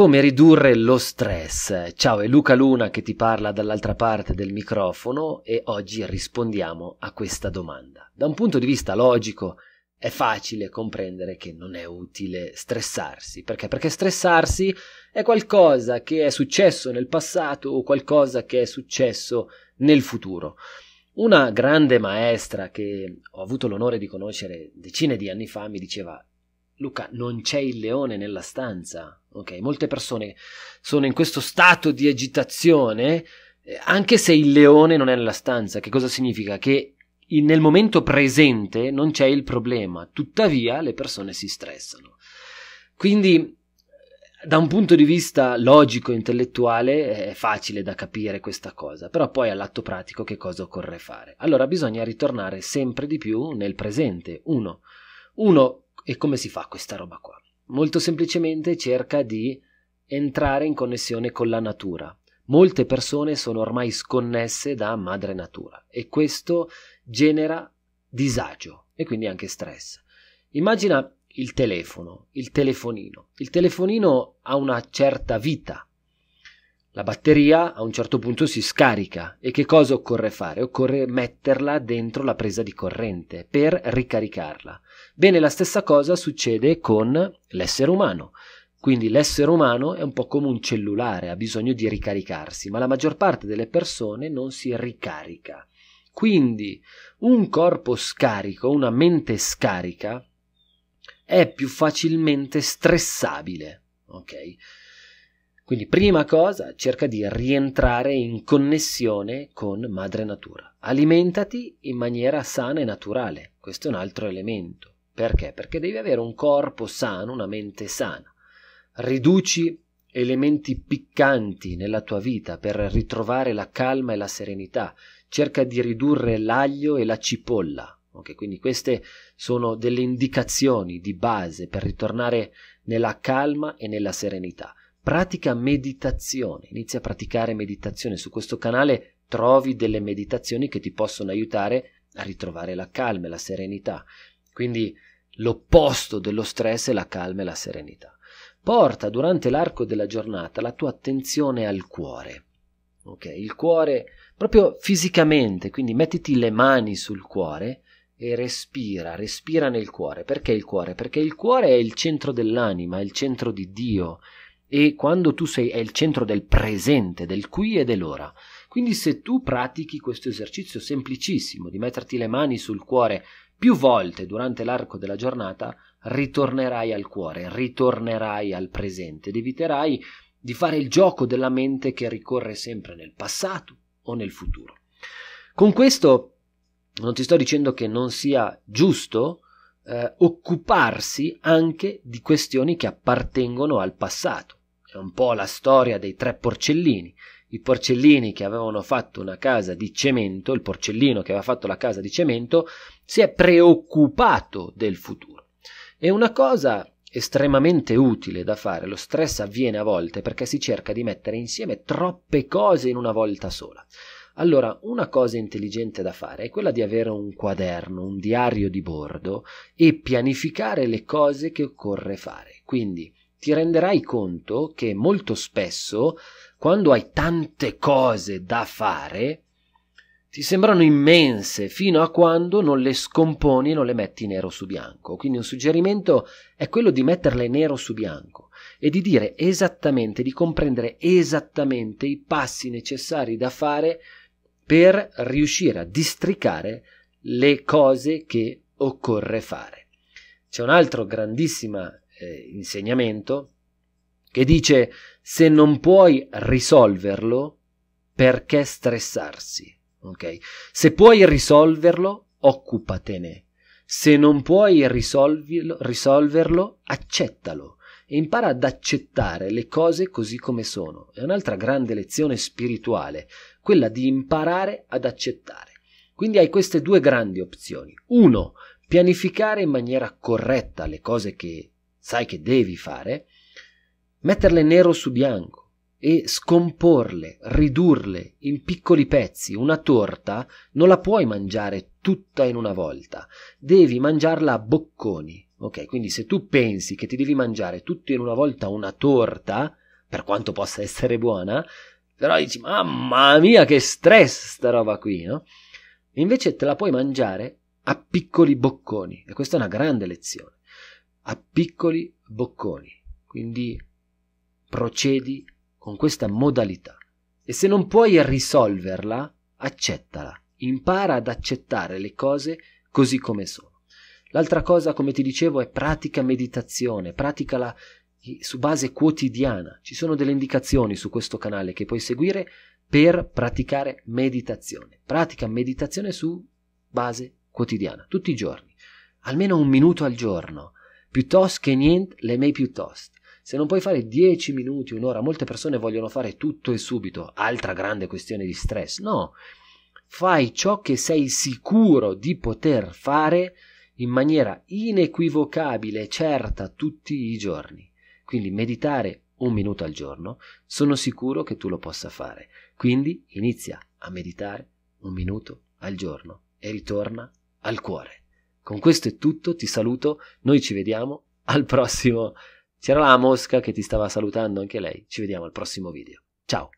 come ridurre lo stress. Ciao, è Luca Luna che ti parla dall'altra parte del microfono e oggi rispondiamo a questa domanda. Da un punto di vista logico è facile comprendere che non è utile stressarsi. Perché? Perché stressarsi è qualcosa che è successo nel passato o qualcosa che è successo nel futuro. Una grande maestra che ho avuto l'onore di conoscere decine di anni fa mi diceva Luca, non c'è il leone nella stanza. Ok, molte persone sono in questo stato di agitazione, eh, anche se il leone non è nella stanza. Che cosa significa? Che nel momento presente non c'è il problema, tuttavia le persone si stressano. Quindi, da un punto di vista logico, intellettuale, è facile da capire questa cosa, però poi all'atto pratico che cosa occorre fare? Allora bisogna ritornare sempre di più nel presente. Uno, uno e come si fa questa roba qua? Molto semplicemente cerca di entrare in connessione con la natura. Molte persone sono ormai sconnesse da madre natura e questo genera disagio e quindi anche stress. Immagina il telefono, il telefonino. Il telefonino ha una certa vita, la batteria a un certo punto si scarica e che cosa occorre fare? Occorre metterla dentro la presa di corrente per ricaricarla. Bene, la stessa cosa succede con l'essere umano. Quindi l'essere umano è un po' come un cellulare, ha bisogno di ricaricarsi, ma la maggior parte delle persone non si ricarica. Quindi un corpo scarico, una mente scarica, è più facilmente stressabile. Okay? Quindi prima cosa cerca di rientrare in connessione con madre natura. Alimentati in maniera sana e naturale, questo è un altro elemento. Perché? Perché devi avere un corpo sano, una mente sana. Riduci elementi piccanti nella tua vita per ritrovare la calma e la serenità. Cerca di ridurre l'aglio e la cipolla. Okay? quindi queste sono delle indicazioni di base per ritornare nella calma e nella serenità pratica meditazione, inizia a praticare meditazione. Su questo canale trovi delle meditazioni che ti possono aiutare a ritrovare la calma e la serenità. Quindi l'opposto dello stress è la calma e la serenità. Porta durante l'arco della giornata la tua attenzione al cuore. Okay? Il cuore proprio fisicamente, quindi mettiti le mani sul cuore e respira, respira nel cuore. Perché il cuore? Perché il cuore è il centro dell'anima, è il centro di Dio, e quando tu sei è il centro del presente, del qui e dell'ora. Quindi se tu pratichi questo esercizio semplicissimo di metterti le mani sul cuore più volte durante l'arco della giornata, ritornerai al cuore, ritornerai al presente ed eviterai di fare il gioco della mente che ricorre sempre nel passato o nel futuro. Con questo non ti sto dicendo che non sia giusto eh, occuparsi anche di questioni che appartengono al passato è un po' la storia dei tre porcellini. I porcellini che avevano fatto una casa di cemento, il porcellino che aveva fatto la casa di cemento, si è preoccupato del futuro. È una cosa estremamente utile da fare, lo stress avviene a volte perché si cerca di mettere insieme troppe cose in una volta sola. Allora, una cosa intelligente da fare è quella di avere un quaderno, un diario di bordo e pianificare le cose che occorre fare. Quindi, ti renderai conto che molto spesso, quando hai tante cose da fare, ti sembrano immense fino a quando non le scomponi e non le metti nero su bianco. Quindi un suggerimento è quello di metterle nero su bianco e di dire esattamente, di comprendere esattamente i passi necessari da fare per riuscire a districare le cose che occorre fare. C'è un'altra grandissima eh, insegnamento che dice se non puoi risolverlo, perché stressarsi? Okay? Se puoi risolverlo, occupatene. Se non puoi risolverlo, accettalo e impara ad accettare le cose così come sono. È un'altra grande lezione spirituale, quella di imparare ad accettare. Quindi hai queste due grandi opzioni. Uno, pianificare in maniera corretta le cose che sai che devi fare, metterle nero su bianco e scomporle, ridurle in piccoli pezzi. Una torta non la puoi mangiare tutta in una volta, devi mangiarla a bocconi. Ok, quindi se tu pensi che ti devi mangiare tutto in una volta una torta, per quanto possa essere buona, però dici mamma mia che stress sta roba qui, no? Invece te la puoi mangiare a piccoli bocconi e questa è una grande lezione a piccoli bocconi, quindi procedi con questa modalità e se non puoi risolverla, accettala, impara ad accettare le cose così come sono. L'altra cosa, come ti dicevo, è pratica meditazione, praticala su base quotidiana. Ci sono delle indicazioni su questo canale che puoi seguire per praticare meditazione. Pratica meditazione su base quotidiana, tutti i giorni, almeno un minuto al giorno. Piuttosto che niente, le mie piuttosto. Se non puoi fare 10 minuti, un'ora, molte persone vogliono fare tutto e subito, altra grande questione di stress. No, fai ciò che sei sicuro di poter fare in maniera inequivocabile, certa, tutti i giorni. Quindi meditare un minuto al giorno, sono sicuro che tu lo possa fare. Quindi inizia a meditare un minuto al giorno e ritorna al cuore. Con questo è tutto, ti saluto, noi ci vediamo al prossimo. C'era la mosca che ti stava salutando anche lei. Ci vediamo al prossimo video. Ciao.